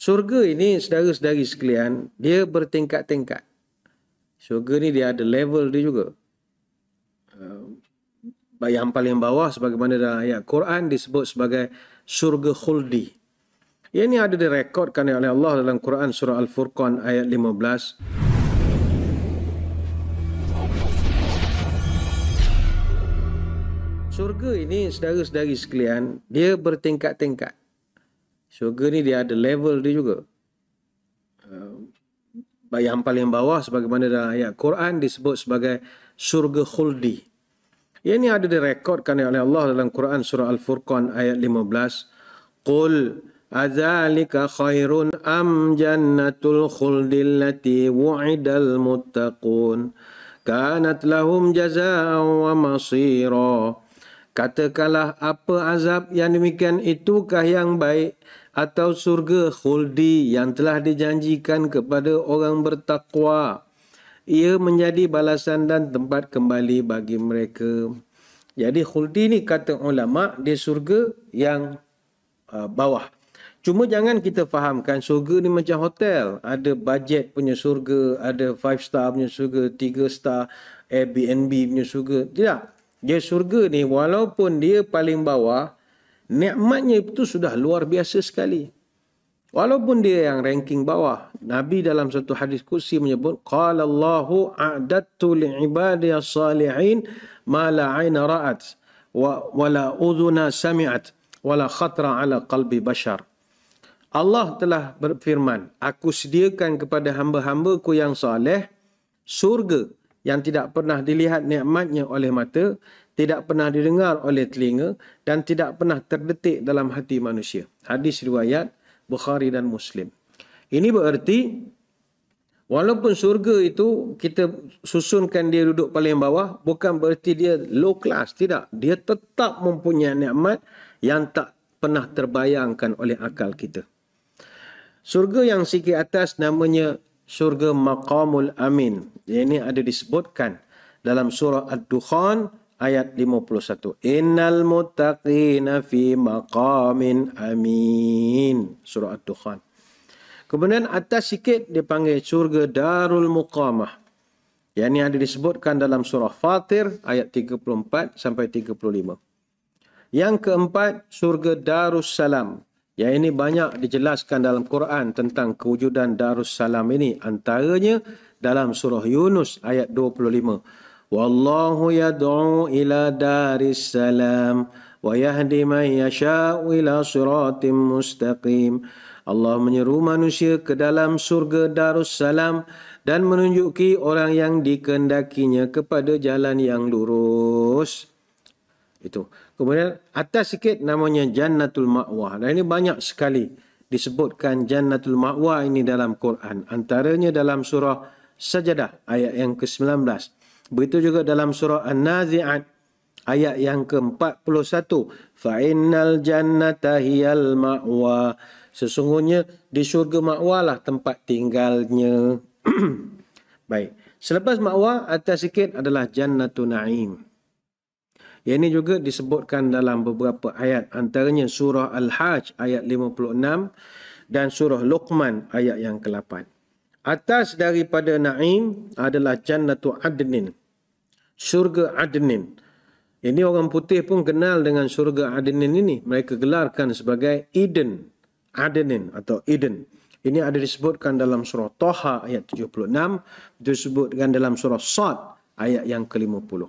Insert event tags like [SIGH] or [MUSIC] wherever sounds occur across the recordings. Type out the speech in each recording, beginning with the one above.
Surga ini, saudara sedari sekalian, dia bertingkat-tingkat. Surga ni dia ada level dia juga. Uh, yang paling bawah sebagaimana dalam ayat Quran disebut sebagai Surga khuldi. Ia ini ada direkodkan oleh Allah dalam Quran surah Al-Furqan ayat 15. Surga ini, saudara sedari sekalian, dia bertingkat-tingkat. Syurga ni dia ada level dia juga. Uh, yang paling bawah sebagaimana dalam ayat Quran disebut sebagai syurga khuldi. Ia ini ada direkodkan oleh Allah dalam Quran surah Al-Furqan ayat 15. Qul azalika khairun am jannatul khuldi allati wu'idal muttaqun. Kanat lahum jaza'an wa masira. Katakanlah apa azab yang demikian itukah yang baik atau surga khuldi yang telah dijanjikan kepada orang bertakwa. Ia menjadi balasan dan tempat kembali bagi mereka. Jadi khuldi ni kata ulama dia surga yang uh, bawah. Cuma jangan kita fahamkan surga ni macam hotel. Ada bajet punya surga, ada five star punya surga, tiga star, Airbnb punya surga. Tidak. Dia surga ni walaupun dia paling bawah, nikmatnya itu sudah luar biasa sekali. Walaupun dia yang ranking bawah, Nabi dalam satu hadis kursi menyebut qala Allahu a'dattu li salihin ma la 'ain ra'at wa wala udhuna sami'at wa la khatra 'ala qalbi bashar. Allah telah berfirman, aku sediakan kepada hamba-hambaku yang soleh surga yang tidak pernah dilihat nikmatnya oleh mata tidak pernah didengar oleh telinga dan tidak pernah terdetik dalam hati manusia. Hadis riwayat Bukhari dan Muslim. Ini bererti walaupun surga itu kita susunkan dia duduk paling bawah bukan bererti dia low class, tidak. Dia tetap mempunyai nikmat yang tak pernah terbayangkan oleh akal kita. Surga yang sikit atas namanya Surga Maqamul Amin. Yang ini ada disebutkan dalam surah Ad-Dukhan ayat 51 innal muttaqina fi maqamin amin surah ad-dukhan kemudian atas sikit dipanggil surga darul muqamah yang ini ada disebutkan dalam surah fatir ayat 34 sampai 35 yang keempat surga darussalam yang ini banyak dijelaskan dalam Quran tentang kewujudan darussalam ini antaranya dalam surah yunus ayat 25 والله يدعو الى دار السلام ويهدي من يشاء الى صراط مستقيم Allah menyeru manusia ke dalam surga Darussalam dan menunjuki orang yang dikendakinya kepada jalan yang lurus. Itu. Kemudian atas sikit namanya Jannatul Ma'wa. Dan ini banyak sekali disebutkan Jannatul Ma'wa ini dalam Quran. Antaranya dalam surah Sajadah ayat yang ke-19. Begitu juga dalam surah An-Nazi'at ayat yang ke-41. Fa'innal jannata hiyal ma'wa. Sesungguhnya di syurga ma'wa lah tempat tinggalnya. [CLEARS THROAT] Baik. Selepas ma'wa atas sikit adalah jannatu na'im. Yang ini juga disebutkan dalam beberapa ayat. Antaranya surah Al-Hajj ayat 56 dan surah Luqman ayat yang ke-8. Atas daripada na'im adalah jannatu adnin syurga Adenin. Ini orang putih pun kenal dengan syurga Adenin ini. Mereka gelarkan sebagai Eden. Adenin atau Eden. Ini ada disebutkan dalam surah Toha ayat 76. Disebutkan dalam surah Sad ayat yang ke-50.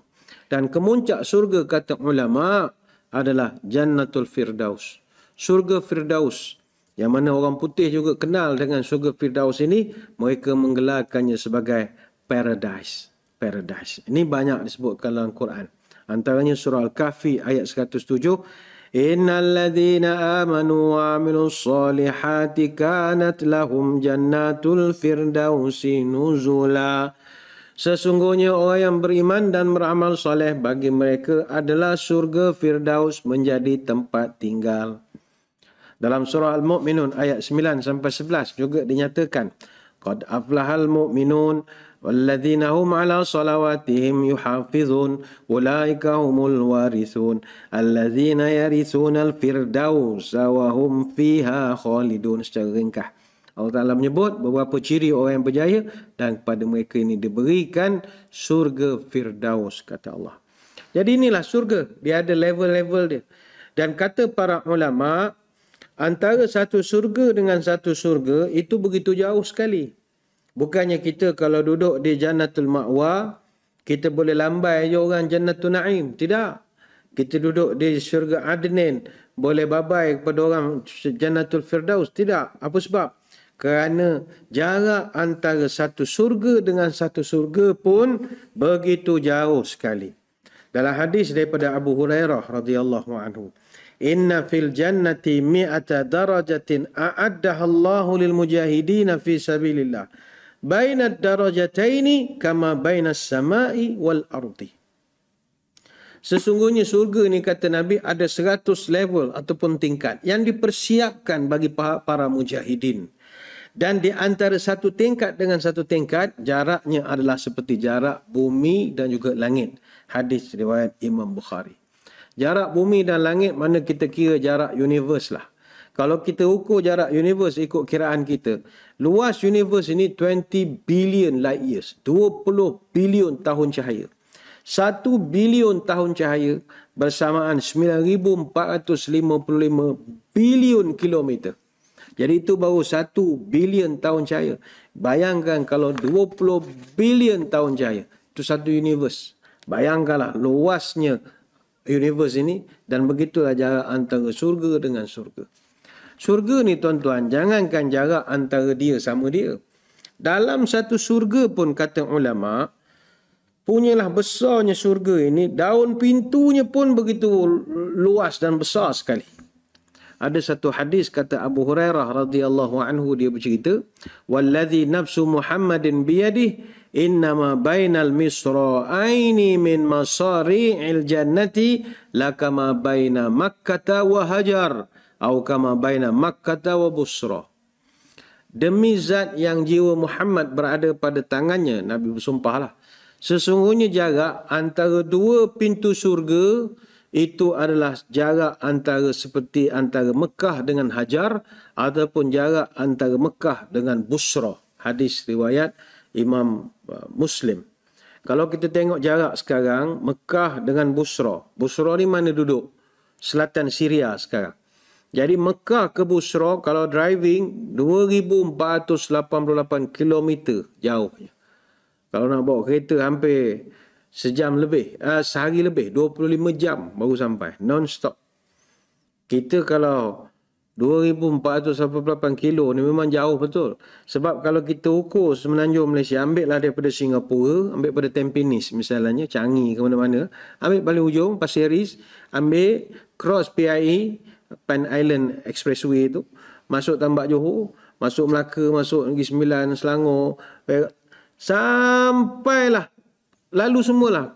Dan kemuncak syurga kata ulama adalah Jannatul Firdaus. Syurga Firdaus. Yang mana orang putih juga kenal dengan syurga Firdaus ini. Mereka menggelarkannya sebagai Paradise paradise. Ini banyak disebutkan dalam Quran. Antaranya surah Al-Kahfi ayat 107. Innal ladhina amanu wa amilu salihati kanat lahum jannatul firdausi nuzula. Sesungguhnya orang yang beriman dan beramal soleh bagi mereka adalah surga Firdaus menjadi tempat tinggal. Dalam surah Al-Mu'minun ayat 9 sampai 11 juga dinyatakan. Qad aflahal mu'minun. والذين هم على صلواتهم يحافظون أولئك هم الوارثون الذين يرثون الفردوس وهم فيها خالدون secara Allah Ta'ala menyebut beberapa ciri orang yang berjaya dan kepada mereka ini diberikan surga Firdaus kata Allah. Jadi inilah surga. Dia ada level-level dia. Dan kata para ulama antara satu surga dengan satu surga itu begitu jauh sekali. Bukannya kita kalau duduk di Jannatul Ma'wa, kita boleh lambai je orang Jannatul Na'im. Tidak. Kita duduk di syurga Adnin, boleh babai kepada orang Jannatul Firdaus. Tidak. Apa sebab? Kerana jarak antara satu surga dengan satu surga pun begitu jauh sekali. Dalam hadis daripada Abu Hurairah radhiyallahu anhu, "Inna fil jannati mi'ata darajatin a'addaha Allahu lil mujahidin fi sabilillah." baina darajataini kama baina samai wal ardi. Sesungguhnya surga ni kata Nabi ada seratus level ataupun tingkat yang dipersiapkan bagi para mujahidin. Dan di antara satu tingkat dengan satu tingkat, jaraknya adalah seperti jarak bumi dan juga langit. Hadis riwayat Imam Bukhari. Jarak bumi dan langit mana kita kira jarak universe lah kalau kita ukur jarak universe ikut kiraan kita, luas universe ini 20 billion light years, 20 billion tahun cahaya. 1 billion tahun cahaya bersamaan 9455 billion kilometer. Jadi itu baru 1 billion tahun cahaya. Bayangkan kalau 20 billion tahun cahaya, itu satu universe. Bayangkanlah luasnya universe ini dan begitulah jarak antara surga dengan surga. Surga ni tuan-tuan, jangankan jarak antara dia sama dia. Dalam satu surga pun kata ulama, punyalah besarnya surga ini, daun pintunya pun begitu luas dan besar sekali. Ada satu hadis kata Abu Hurairah radhiyallahu anhu dia bercerita, "Wallazi nafsu Muhammadin biyadi innama bainal misra'aini min masari'il jannati lakama baina makkata wa hajar." au kama baina Makkah wa Busra. Demi zat yang jiwa Muhammad berada pada tangannya, Nabi bersumpahlah. Sesungguhnya jarak antara dua pintu surga itu adalah jarak antara seperti antara Mekah dengan Hajar ataupun jarak antara Mekah dengan Busra. Hadis riwayat Imam uh, Muslim. Kalau kita tengok jarak sekarang, Mekah dengan Busra. Busra ni mana duduk? Selatan Syria sekarang. Jadi Mekah ke Busra kalau driving 2488 km jauhnya. Kalau nak bawa kereta hampir sejam lebih, uh, sehari lebih 25 jam baru sampai non stop. Kita kalau 2488 kilo ni memang jauh betul. Sebab kalau kita ukur semenanjung Malaysia, ambil lah daripada Singapura, ambil pada Tampines misalnya, Changi ke mana-mana, ambil paling hujung Pasir Ris, ambil cross PIE, Pan Island Expressway tu masuk Tambak Johor masuk Melaka masuk Negeri Sembilan Selangor eh, sampailah lalu semualah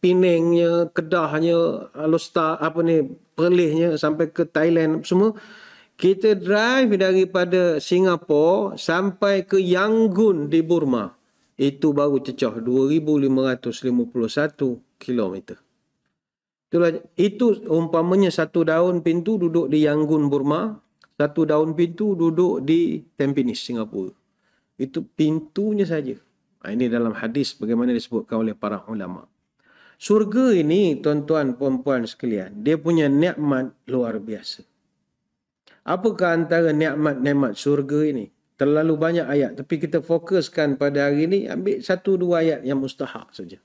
Penangnya Kedahnya Lostar apa ni Perlisnya sampai ke Thailand semua kita drive daripada Singapura sampai ke Yangon di Burma itu baru cecah 2551 kilometer Itulah, itu umpamanya satu daun pintu duduk di Yangon, Burma. Satu daun pintu duduk di Tampines, Singapura. Itu pintunya saja. Ha, ini dalam hadis bagaimana disebutkan oleh para ulama. Surga ini, tuan-tuan, puan-puan sekalian, dia punya nikmat luar biasa. Apakah antara nikmat-nikmat surga ini? Terlalu banyak ayat. Tapi kita fokuskan pada hari ini, ambil satu dua ayat yang mustahak saja.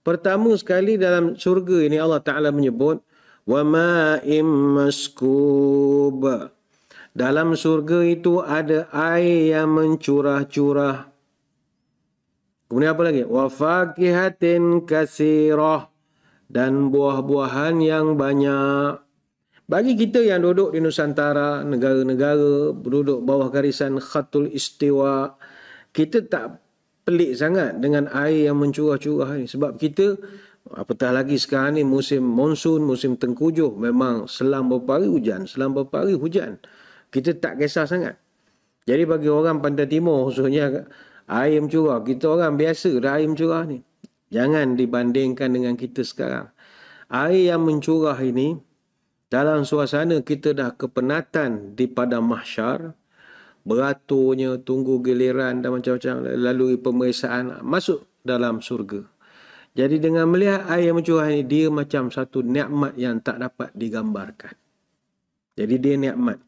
Pertama sekali dalam syurga ini Allah Ta'ala menyebut wa ma'im maskub. Dalam syurga itu ada air yang mencurah-curah. Kemudian apa lagi? Wa faqihatin Dan buah-buahan yang banyak. Bagi kita yang duduk di Nusantara, negara-negara, duduk bawah garisan khatul istiwa, kita tak pelik sangat dengan air yang mencurah-curah ini sebab kita apatah lagi sekarang ni musim monsun, musim tengkujuh memang selang beberapa hari hujan, selang beberapa hari hujan. Kita tak kisah sangat. Jadi bagi orang pantai timur khususnya air mencurah, kita orang biasa dah air mencurah ni. Jangan dibandingkan dengan kita sekarang. Air yang mencurah ini dalam suasana kita dah kepenatan di padang mahsyar, beraturnya, tunggu geliran dan macam-macam lalui pemeriksaan masuk dalam surga. Jadi dengan melihat air yang mencurah ini, dia macam satu nikmat yang tak dapat digambarkan. Jadi dia nikmat.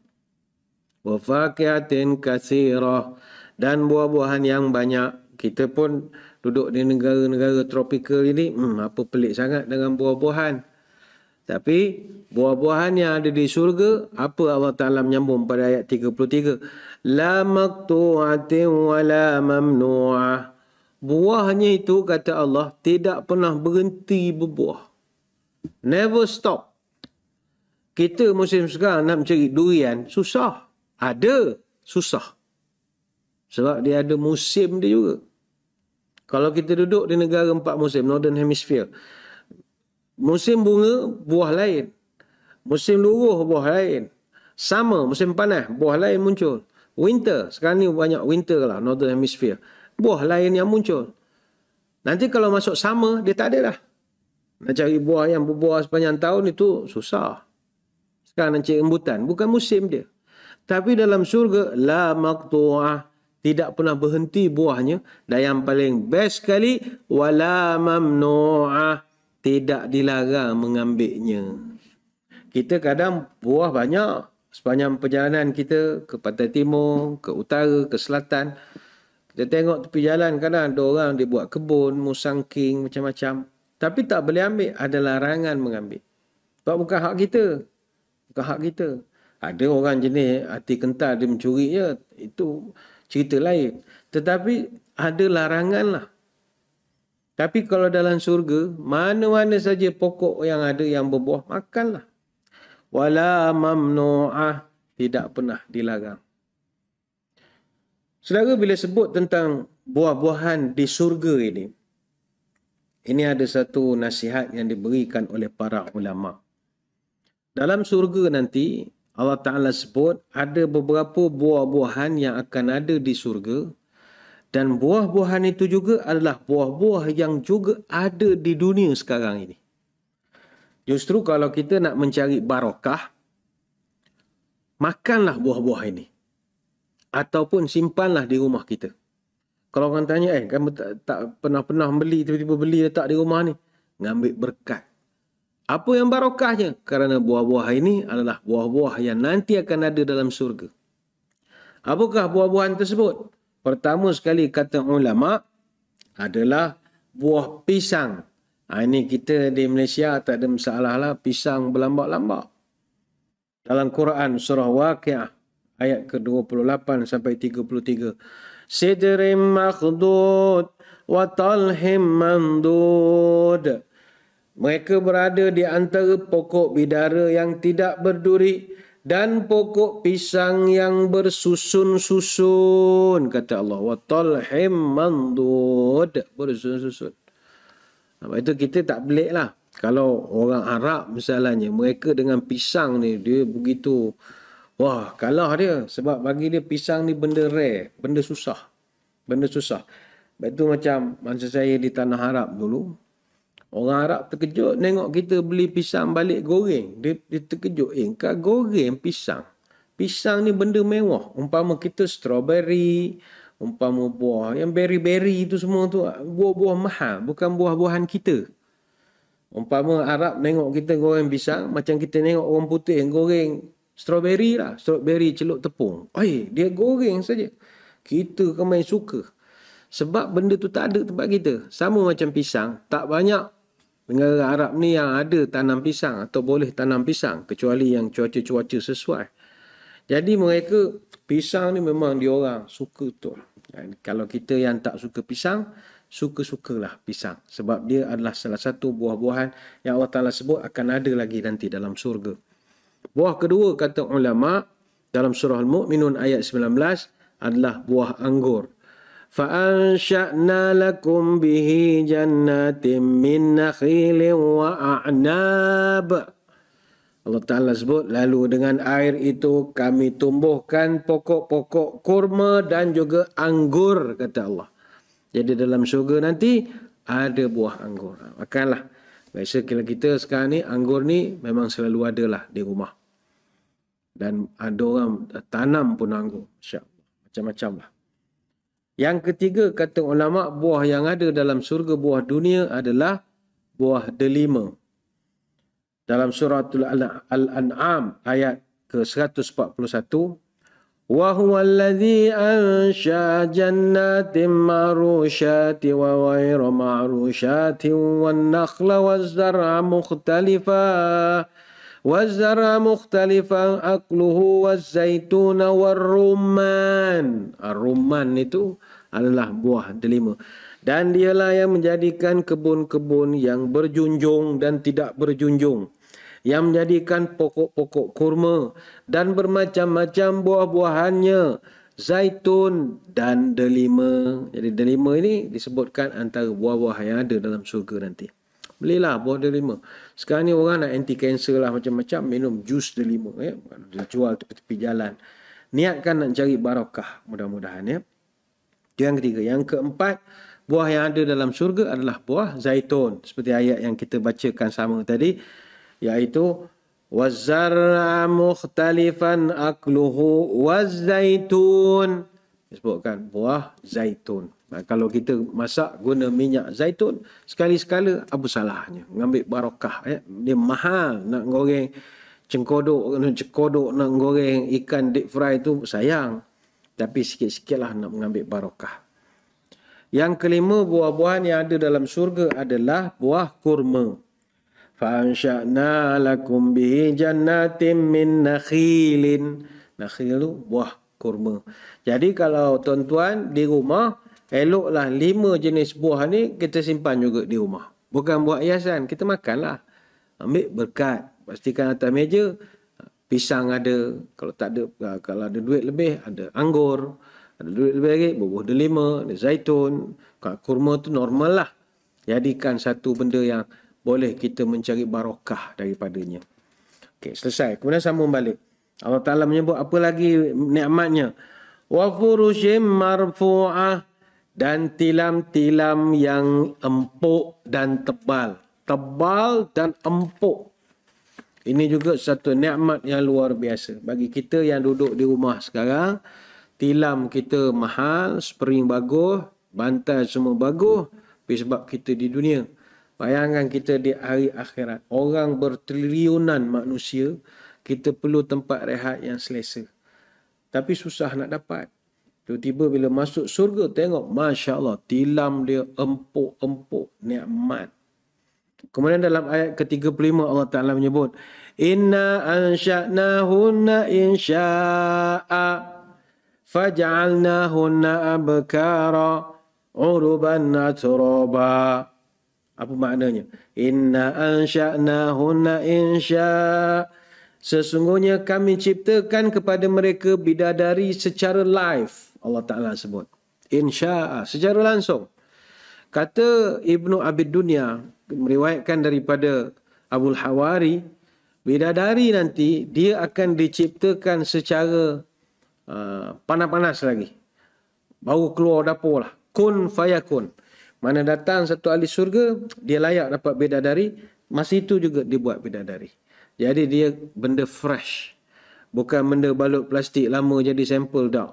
Wafakiatin kasirah dan buah-buahan yang banyak. Kita pun duduk di negara-negara tropikal ini, hmm, apa pelik sangat dengan buah-buahan. Tapi buah-buahan yang ada di surga apa Allah Taala menyambung pada ayat 33 la maqtu'atin wa la mamnu'ah buahnya itu kata Allah tidak pernah berhenti berbuah never stop kita musim sekarang nak mencari durian susah ada susah sebab dia ada musim dia juga kalau kita duduk di negara empat musim northern hemisphere musim bunga buah lain musim luruh buah lain sama musim panas buah lain muncul winter sekarang ni banyak winter lah northern hemisphere buah lain yang muncul nanti kalau masuk sama dia tak ada lah nak cari buah yang berbuah sepanjang tahun itu susah sekarang nanti embutan bukan musim dia tapi dalam surga la maqtu'ah tidak pernah berhenti buahnya dan yang paling best sekali wala mamnu'ah tidak dilarang mengambilnya. Kita kadang buah banyak sepanjang perjalanan kita ke pantai timur, ke utara, ke selatan. Kita tengok tepi jalan kadang ada orang dia buat kebun, musangking macam-macam. Tapi tak boleh ambil, ada larangan mengambil. Sebab bukan hak kita. Bukan hak kita. Ada orang jenis hati kental dia mencuri je. Itu cerita lain. Tetapi ada laranganlah. Tapi kalau dalam surga mana-mana saja pokok yang ada yang berbuah, makanlah. Wala mamnu'ah. Tidak pernah dilarang. Sedara bila sebut tentang buah-buahan di surga ini, ini ada satu nasihat yang diberikan oleh para ulama. Dalam surga nanti, Allah Ta'ala sebut ada beberapa buah-buahan yang akan ada di surga. Dan buah-buahan itu juga adalah buah-buah yang juga ada di dunia sekarang ini. Justru kalau kita nak mencari barakah, makanlah buah-buah ini. Ataupun simpanlah di rumah kita. Kalau orang tanya, eh, kamu tak, tak pernah-pernah beli, tiba-tiba beli letak di rumah ni. Ngambil berkat. Apa yang barakahnya? Kerana buah-buah ini adalah buah-buah yang nanti akan ada dalam surga. Apakah buah-buahan tersebut? Pertama sekali kata ulama adalah buah pisang. Ha, ini kita di Malaysia tak ada masalah lah. Pisang berlambak-lambak. Dalam Quran surah Waqiah ayat ke-28 sampai 33. Sidrim makhdud wa talhim mandud. Mereka berada di antara pokok bidara yang tidak berduri dan pokok pisang yang bersusun-susun kata Allah wa talhim mandud bersusun-susun. Apa itu kita tak pelik lah. Kalau orang Arab misalnya mereka dengan pisang ni dia begitu wah kalah dia sebab bagi dia pisang ni benda rare, benda susah. Benda susah. Sebab itu macam masa saya di Tanah Arab dulu, Orang Arab terkejut tengok kita beli pisang balik goreng. Dia, dia terkejut. Eh, kau goreng pisang. Pisang ni benda mewah. Umpama kita strawberry, umpama buah. Yang berry-berry itu semua tu buah-buah mahal. Bukan buah-buahan kita. Umpama Arab tengok kita goreng pisang. Macam kita tengok orang putih yang goreng strawberry lah. Strawberry celup tepung. Oi, dia goreng saja. Kita kan main suka. Sebab benda tu tak ada tempat kita. Sama macam pisang. Tak banyak Negara Arab ni yang ada tanam pisang atau boleh tanam pisang kecuali yang cuaca-cuaca sesuai. Jadi mereka pisang ni memang diorang suka tu. Dan kalau kita yang tak suka pisang, suka-sukalah pisang. Sebab dia adalah salah satu buah-buahan yang Allah Ta'ala sebut akan ada lagi nanti dalam surga. Buah kedua kata ulama' dalam surah Al-Mu'minun ayat 19 adalah buah anggur. فأنشأنا لكم به جنات من نخيل وأعناب Allah Ta'ala sebut, lalu dengan air itu kami tumbuhkan pokok-pokok kurma dan juga anggur, kata Allah. Jadi dalam syurga nanti ada buah anggur. Makanlah. Biasa kalau kita sekarang ni, anggur ni memang selalu ada lah di rumah. Dan ada orang tanam pun anggur. Macam-macam lah. Yang ketiga kata ulama buah yang ada dalam surga buah dunia adalah buah delima. Dalam surah Al-An'am ayat ke-141 wa huwa allazi ansha jannatin marushati wa ghayra marushati wan nakhla waz zar'a mukhtalifan والزرع مختلفا أكله والزيتون والرمان الرمان itu adalah buah delima dan dialah yang menjadikan kebun-kebun yang berjunjung dan tidak berjunjung yang menjadikan pokok-pokok kurma dan bermacam-macam buah-buahannya zaitun dan delima jadi delima ini disebutkan antara buah-buah yang ada dalam syurga nanti belilah buah delima. Sekarang ni orang nak anti cancer lah macam-macam minum jus delima ya. Dia jual tepi-tepi jalan. Niatkan nak cari barakah mudah-mudahan ya. Itu yang ketiga. Yang keempat, buah yang ada dalam syurga adalah buah zaitun. Seperti ayat yang kita bacakan sama tadi. Iaitu, wazara مُخْتَلِفًا akluhu wazaitun. Disebutkan buah zaitun kalau kita masak guna minyak zaitun sekali-sekala apa salahnya ngambil barakah ya eh? dia mahal nak goreng cengkodok cengkodok nak goreng ikan deep fry tu sayang tapi sikit-sikitlah nak mengambil barakah yang kelima buah-buahan yang ada dalam syurga adalah buah kurma fa ansha'na lakum bi jannatin min nakhilin nakhil tu buah kurma jadi kalau tuan-tuan di rumah eloklah lima jenis buah ni kita simpan juga di rumah. Bukan buat hiasan, kita makanlah. Ambil berkat, pastikan atas meja pisang ada, kalau tak ada ah, kalau ada duit lebih ada anggur, ada duit lebih lagi buah delima, ada zaitun, kurma tu normal lah. Jadikan satu benda yang boleh kita mencari barakah daripadanya. Okey, selesai. Kemudian sambung balik. Allah Taala menyebut apa lagi nikmatnya? Wa furushim marfu'ah dan tilam-tilam yang empuk dan tebal. Tebal dan empuk. Ini juga satu nikmat yang luar biasa. Bagi kita yang duduk di rumah sekarang, tilam kita mahal, spring bagus, bantal semua bagus. Tapi sebab kita di dunia. Bayangkan kita di hari akhirat. Orang bertriliunan manusia, kita perlu tempat rehat yang selesa. Tapi susah nak dapat. Tiba-tiba bila masuk surga tengok Masya Allah tilam dia empuk-empuk nikmat. Kemudian dalam ayat ke-35 Allah Ta'ala menyebut Inna ansya'nahunna insya'a Faja'alnahunna abkara Uruban atroba Apa maknanya? Inna ansya'nahunna insya'a Sesungguhnya kami ciptakan kepada mereka bidadari secara live. Allah Ta'ala sebut. Insya'a secara langsung. Kata Ibnu Abid Dunia meriwayatkan daripada Abul Hawari bidadari nanti dia akan diciptakan secara uh, panas-panas lagi. Baru keluar dapur lah. Kun fayakun. Mana datang satu ahli surga, dia layak dapat bidadari. masih itu juga dibuat bidadari. Jadi dia benda fresh. Bukan benda balut plastik lama jadi sampel dah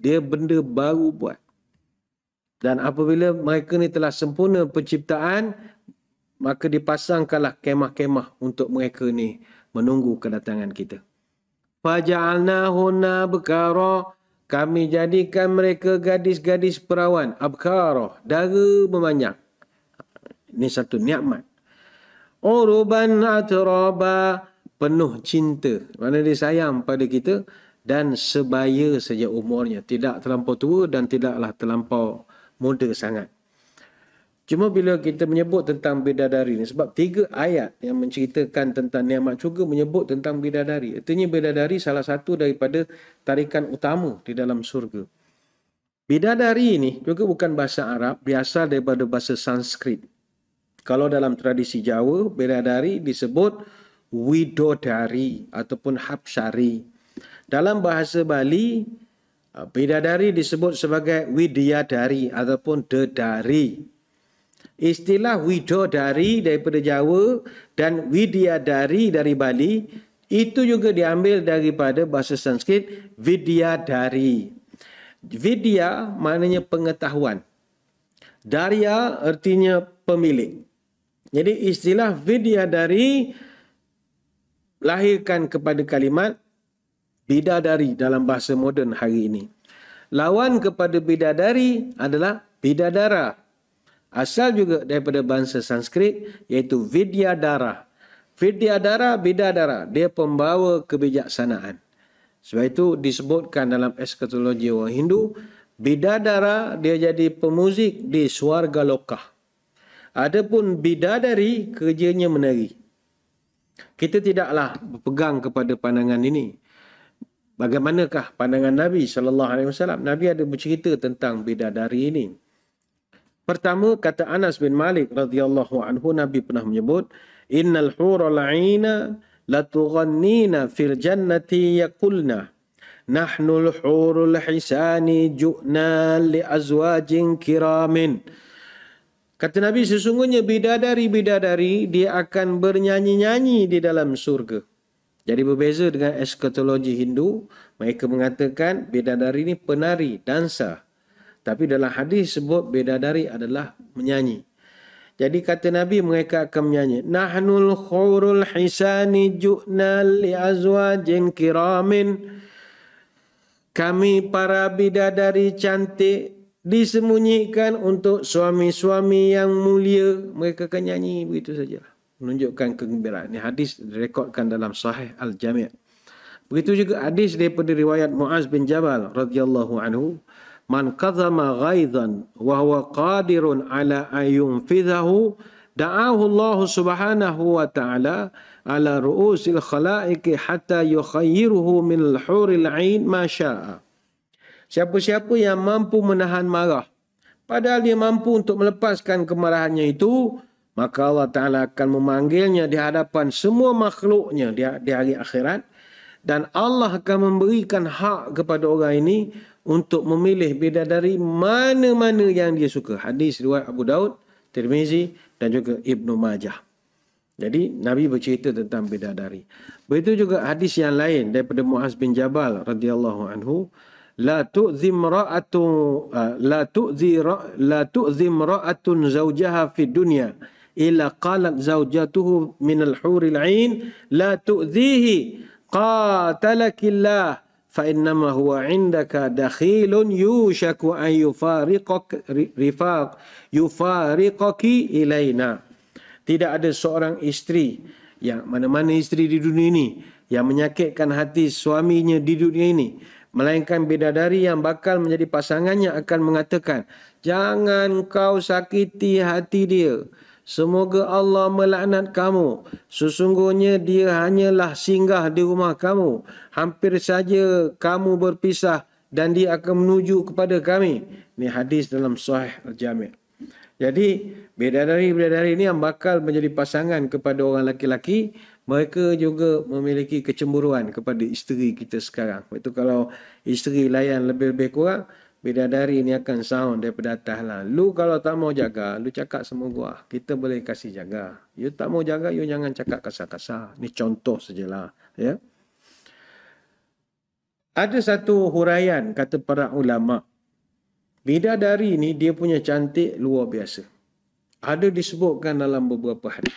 dia benda baru buat. Dan apabila mereka ni telah sempurna penciptaan, maka dipasangkanlah kemah-kemah untuk mereka ni menunggu kedatangan kita. Faja'alna hunna bekara. Kami jadikan mereka gadis-gadis perawan. Abkara. Dara memanjang. Ini satu nikmat. Uruban atraba. Penuh cinta. Mana dia sayang pada kita dan sebaya sejak umurnya. Tidak terlampau tua dan tidaklah terlampau muda sangat. Cuma bila kita menyebut tentang bidadari ni sebab tiga ayat yang menceritakan tentang nikmat syurga menyebut tentang bidadari. Artinya bidadari salah satu daripada tarikan utama di dalam syurga. Bidadari ini juga bukan bahasa Arab, biasa daripada bahasa Sanskrit. Kalau dalam tradisi Jawa, bidadari disebut widodari ataupun habsyari. Dalam bahasa Bali, uh, bidadari disebut sebagai widyadari ataupun dedari. Istilah widodari daripada Jawa dan widyadari dari Bali itu juga diambil daripada bahasa Sanskrit widyadari. Vidya maknanya pengetahuan. Darya artinya pemilik. Jadi istilah vidya dari lahirkan kepada kalimat bidadari dalam bahasa moden hari ini. Lawan kepada bidadari adalah bidadara. Asal juga daripada bahasa Sanskrit iaitu vidyadara. Vidyadara, bidadara. Dia pembawa kebijaksanaan. Sebab itu disebutkan dalam eskatologi orang Hindu, bidadara dia jadi pemuzik di suarga lokah. Adapun bidadari kerjanya menari. Kita tidaklah berpegang kepada pandangan ini. Bagaimanakah pandangan Nabi sallallahu alaihi wasallam? Nabi ada bercerita tentang bidadari ini. Pertama kata Anas bin Malik radhiyallahu anhu Nabi pernah menyebut innal hurul aina latughannina fil jannati yaqulna nahnu al hurul hisani ju'na li azwajin kiramin. Kata Nabi sesungguhnya bidadari-bidadari dia akan bernyanyi-nyanyi di dalam surga. Jadi berbeza dengan eskatologi Hindu, mereka mengatakan bidadari ini penari, dansa. Tapi dalam hadis sebut bidadari adalah menyanyi. Jadi kata Nabi mereka akan menyanyi. Nahnul khurul hisani ju'na li azwajin kiramin. Kami para bidadari cantik disembunyikan untuk suami-suami yang mulia. Mereka akan nyanyi begitu sajalah menunjukkan kegembiraan. Ini hadis direkodkan dalam Sahih Al Jami'. Begitu juga hadis daripada riwayat Muaz bin Jabal radhiyallahu anhu, man kazama ghaizan wa huwa qadirun ala ayyun fidahu da'ahu Allah subhanahu wa ta'ala ala ru'usil khala'iki hatta yukhayiruhu min al-huril 'ain ma syaa. Siapa-siapa yang mampu menahan marah padahal dia mampu untuk melepaskan kemarahannya itu maka Allah Ta'ala akan memanggilnya di hadapan semua makhluknya di, di hari akhirat. Dan Allah akan memberikan hak kepada orang ini untuk memilih beda dari mana-mana yang dia suka. Hadis riwayat Abu Daud, Tirmizi dan juga Ibn Majah. Jadi Nabi bercerita tentang beda dari. Begitu juga hadis yang lain daripada Muaz bin Jabal radhiyallahu anhu, la tu'zi ra'atun uh, eh, la tu'zi ra'atun zawjaha fi dunya ila qalat zaujatuhu min al hur al ain la tu'dhihi qatalaki Allah fa inna innama huwa indaka dakhilun yushaku an yufariqak rifaq yufariqaki ilaina tidak ada seorang isteri yang mana-mana isteri di dunia ini yang menyakitkan hati suaminya di dunia ini melainkan bidadari yang bakal menjadi pasangannya akan mengatakan jangan kau sakiti hati dia Semoga Allah melaknat kamu. Sesungguhnya dia hanyalah singgah di rumah kamu. Hampir saja kamu berpisah dan dia akan menuju kepada kami. Ini hadis dalam Sahih Al-Jami'. Jadi, bidadari-bidadari ini yang bakal menjadi pasangan kepada orang laki-laki, mereka juga memiliki kecemburuan kepada isteri kita sekarang. Itu kalau isteri layan lebih-lebih kurang, Bidadari ni akan sound daripada atas lah. Lu kalau tak mau jaga, lu cakap semua gua. Kita boleh kasih jaga. You tak mau jaga, you jangan cakap kasar-kasar. Ni contoh sajalah. Ya? Ada satu huraian kata para ulama. Bidadari ni dia punya cantik luar biasa. Ada disebutkan dalam beberapa hadis.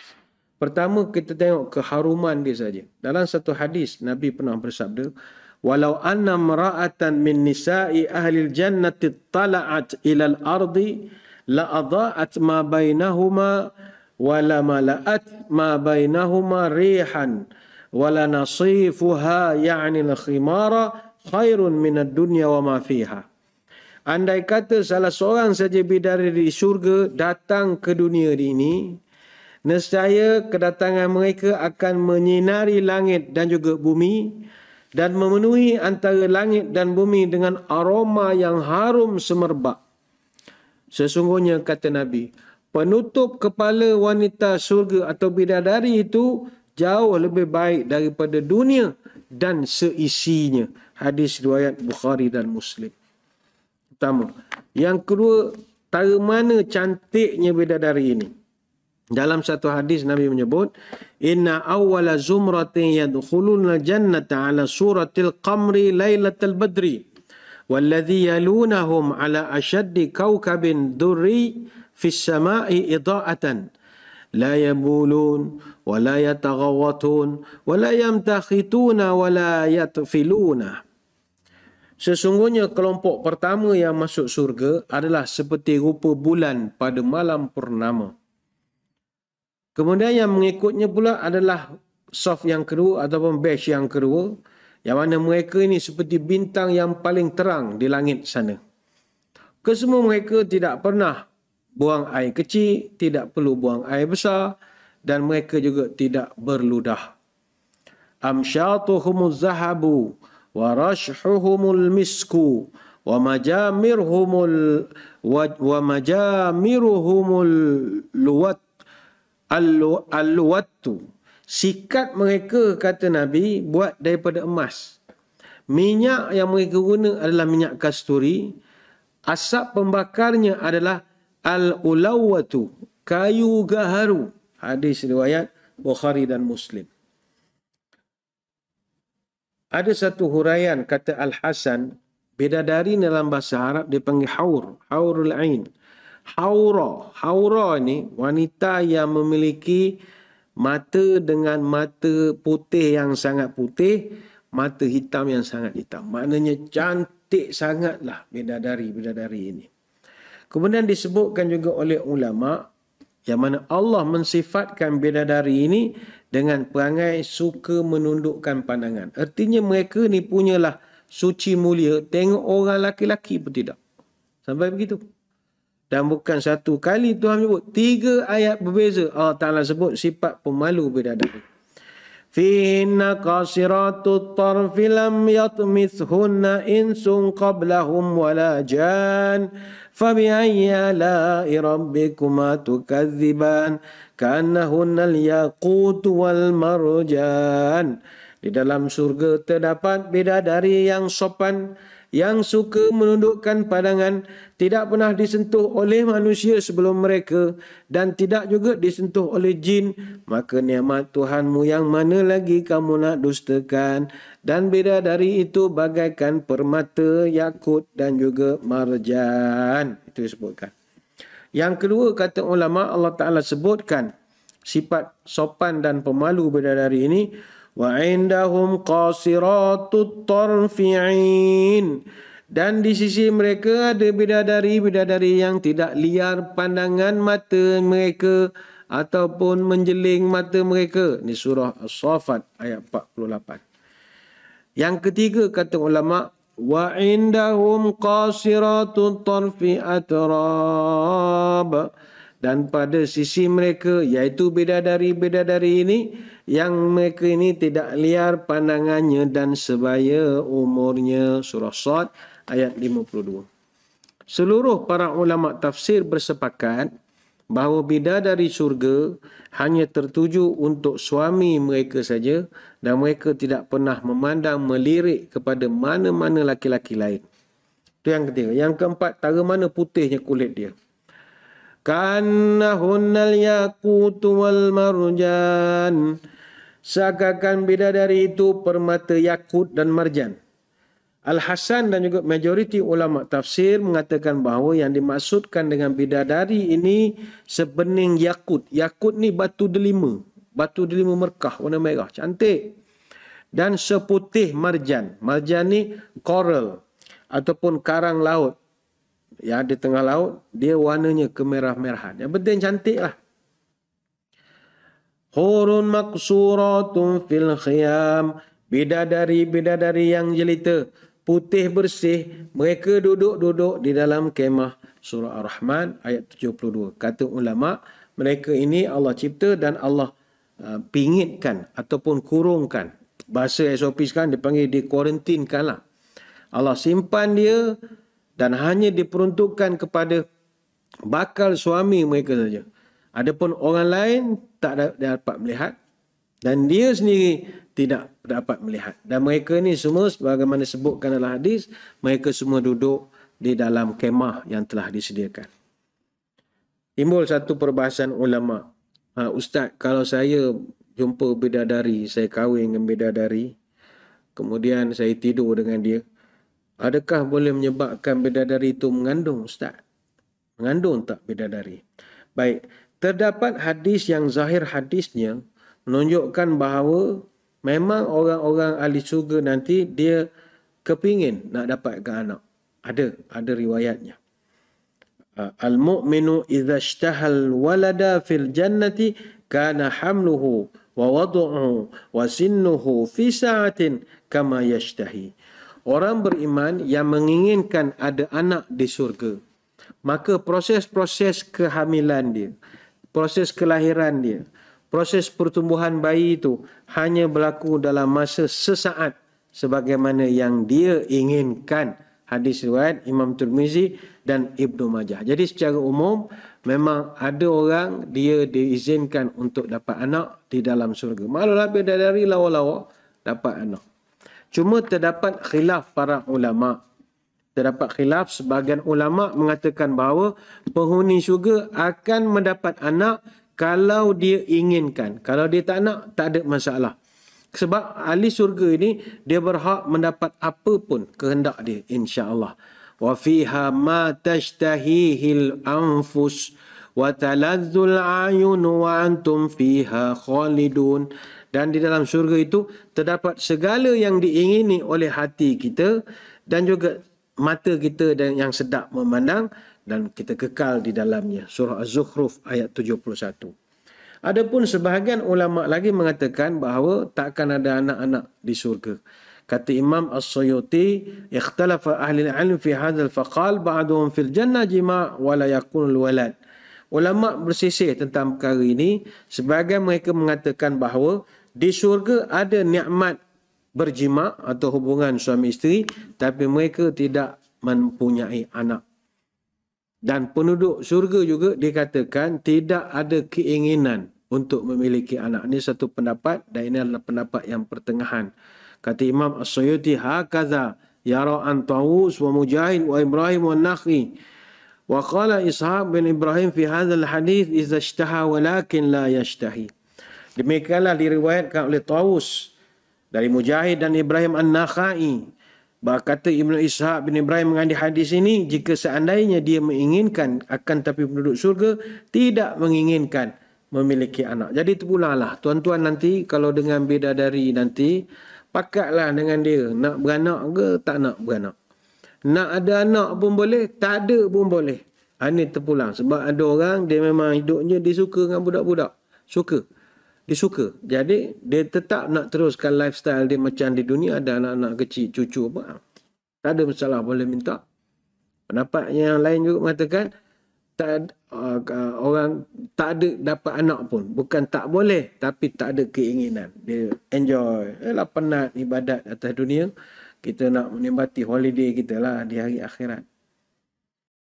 Pertama kita tengok keharuman dia saja. Dalam satu hadis Nabi pernah bersabda, Walau anna mra'atan min nisa'i ahli jannati tala'at ila al-ardi la adha'at ma bainahuma wa la mala'at ma bainahuma rihan wa la nasifuha ya'ni al-khimara khairun min ad-dunya wa ma fiha. Andai kata salah seorang saja bidari di syurga datang ke dunia ini, nescaya kedatangan mereka akan menyinari langit dan juga bumi, dan memenuhi antara langit dan bumi dengan aroma yang harum semerbak. Sesungguhnya kata Nabi, penutup kepala wanita surga atau bidadari itu jauh lebih baik daripada dunia dan seisinya. Hadis riwayat Bukhari dan Muslim. Pertama. Yang kedua, tara mana cantiknya bidadari ini? Dalam satu hadis Nabi menyebut, "Inna awwala zumratin yadkhuluna jannata 'ala suratil qamri lailatal badri walladhi yalunahum 'ala ashaddi kawkabin durri fis sama'i ida'atan." la يبولون ولا يتغوطون ولا يمتخطون ولا يتفلون Sesungguhnya kelompok pertama yang masuk surga adalah seperti rupa bulan pada malam purnama. Kemudian yang mengikutnya pula adalah soft yang kedua ataupun batch yang kedua. Yang mana mereka ini seperti bintang yang paling terang di langit sana. Kesemua mereka tidak pernah buang air kecil, tidak perlu buang air besar dan mereka juga tidak berludah. Amsyatuhumul zahabu wa rashuhumul misku wa majamirhumul wa majamiruhumul luwat al-watu. Sikat mereka, kata Nabi, buat daripada emas. Minyak yang mereka guna adalah minyak kasturi. Asap pembakarnya adalah al-ulawatu. Kayu gaharu. Hadis riwayat Bukhari dan Muslim. Ada satu huraian kata Al-Hasan. Bedadari dalam bahasa Arab dipanggil haur. Haurul Ain. Haurul Ain haura. Haura ni wanita yang memiliki mata dengan mata putih yang sangat putih, mata hitam yang sangat hitam. Maknanya cantik sangatlah bidadari-bidadari ini. Kemudian disebutkan juga oleh ulama yang mana Allah mensifatkan bidadari ini dengan perangai suka menundukkan pandangan. Artinya mereka ni punyalah suci mulia tengok orang laki-laki pun tidak. Sampai begitu. Dan bukan satu kali Tuhan sebut. Tiga ayat berbeza. Allah Ta'ala sebut sifat pemalu bidadari. Fihinna qasiratu tarfilam lam yatmithunna insun qablahum wala jan. Fabi ayya la'i rabbikuma tukadziban. Kanahunna liyakutu wal marjan. Di dalam surga terdapat bidadari yang sopan. Bidadari yang sopan yang suka menundukkan pandangan tidak pernah disentuh oleh manusia sebelum mereka dan tidak juga disentuh oleh jin maka nikmat Tuhanmu yang mana lagi kamu nak dustakan dan beda dari itu bagaikan permata yakut dan juga marjan itu disebutkan yang kedua kata ulama Allah Taala sebutkan sifat sopan dan pemalu beda dari ini وعندهم قاصرات الطرف dan di sisi mereka ada bidadari-bidadari yang tidak liar pandangan mata mereka ataupun menjeling mata mereka. Ini surah As-Safat ayat 48. Yang ketiga kata ulama, wa indahum qasiratun tarfi atrab dan pada sisi mereka iaitu beda dari ini yang mereka ini tidak liar pandangannya dan sebaya umurnya surah Sad ayat 52. Seluruh para ulama tafsir bersepakat bahawa dari syurga hanya tertuju untuk suami mereka saja dan mereka tidak pernah memandang melirik kepada mana-mana laki-laki lain. Itu yang ketiga. Yang keempat, tara mana putihnya kulit dia kannahunna al-yakut wal-marjan seakan beda dari itu permata yakut dan marjan Al-Hasan dan juga majoriti ulama tafsir mengatakan bahawa yang dimaksudkan dengan beda dari ini sebening yakut. Yakut ni batu delima. Batu delima merkah warna merah. Cantik. Dan seputih marjan. Marjan ni coral ataupun karang laut ya di tengah laut dia warnanya kemerah-merahan yang penting cantik lah hurun maksuratun fil khiyam bidadari-bidadari yang jelita putih bersih mereka duduk-duduk di dalam kemah surah ar-rahman ayat 72 kata ulama mereka ini Allah cipta dan Allah uh, pingitkan ataupun kurungkan bahasa SOP sekarang dipanggil dikuarantinkan lah Allah simpan dia dan hanya diperuntukkan kepada bakal suami mereka saja. Adapun orang lain tak dapat melihat dan dia sendiri tidak dapat melihat. Dan mereka ni semua sebagaimana sebutkan dalam hadis, mereka semua duduk di dalam kemah yang telah disediakan. Timbul satu perbahasan ulama. Ha, Ustaz, kalau saya jumpa bidadari, saya kahwin dengan bidadari, kemudian saya tidur dengan dia, Adakah boleh menyebabkan bidadari itu mengandung Ustaz? Mengandung tak bidadari? Baik, terdapat hadis yang zahir hadisnya menunjukkan bahawa memang orang-orang ahli syurga nanti dia kepingin nak dapatkan anak. Ada, ada riwayatnya. Ah, al-mu'minu idha shtahal walada fil jannati kana hamluhu wa wadu'uhu wa sinnuhu fi sa'atin kama yashtahi orang beriman yang menginginkan ada anak di syurga. Maka proses-proses kehamilan dia, proses kelahiran dia, proses pertumbuhan bayi itu hanya berlaku dalam masa sesaat sebagaimana yang dia inginkan. Hadis riwayat Imam Turmizi dan Ibnu Majah. Jadi secara umum memang ada orang dia diizinkan untuk dapat anak di dalam syurga. Malah lebih dari lawa-lawa dapat anak. Cuma terdapat khilaf para ulama. Terdapat khilaf sebagian ulama mengatakan bahawa penghuni syurga akan mendapat anak kalau dia inginkan. Kalau dia tak nak, tak ada masalah. Sebab ahli syurga ini dia berhak mendapat apa pun kehendak dia insya-Allah. Wa fiha ma tashtahihil anfus wa taladzul ayun wa antum fiha khalidun dan di dalam syurga itu terdapat segala yang diingini oleh hati kita dan juga mata kita dan yang sedap memandang dan kita kekal di dalamnya surah az-zukhruf ayat 71 adapun sebahagian ulama lagi mengatakan bahawa takkan ada anak-anak di syurga kata imam as-suyuti ikhtalafa ahli al-ilm fi hadzal faqal ba'dhum fil jannah jima' wa la yaqul walad Ulama bersisih tentang perkara ini sebagai mereka mengatakan bahawa di syurga ada nikmat berjima atau hubungan suami isteri tapi mereka tidak mempunyai anak dan penduduk syurga juga dikatakan tidak ada keinginan untuk memiliki anak. Ini satu pendapat dan ini adalah pendapat yang pertengahan. Kata Imam As-Suyuti, Hakadha yara an tawus wa mujahid wa Ibrahim wa nakhi. Wa kala Ishaq bin Ibrahim fi hadhal hadith izashtaha walakin la yashtahi. Demikianlah diriwayatkan oleh Tawus dari Mujahid dan Ibrahim An-Nakhai. Berkata Ibn Ishaq bin Ibrahim mengandih hadis ini, jika seandainya dia menginginkan akan tapi penduduk surga, tidak menginginkan memiliki anak. Jadi terpulalah. Tuan-tuan nanti kalau dengan beda dari nanti, pakatlah dengan dia. Nak beranak ke tak nak beranak. Nak ada anak pun boleh, tak ada pun boleh. Ini ha, terpulang. Sebab ada orang, dia memang hidupnya dia suka dengan budak-budak. Suka dia suka. Jadi dia tetap nak teruskan lifestyle dia macam di dunia ada anak-anak kecil, cucu apa. Ha. Tak ada masalah boleh minta. Pendapat yang lain juga mengatakan tak uh, uh, orang tak ada dapat anak pun. Bukan tak boleh tapi tak ada keinginan. Dia enjoy. Eh penat ibadat atas dunia. Kita nak menikmati holiday kita lah di hari akhirat.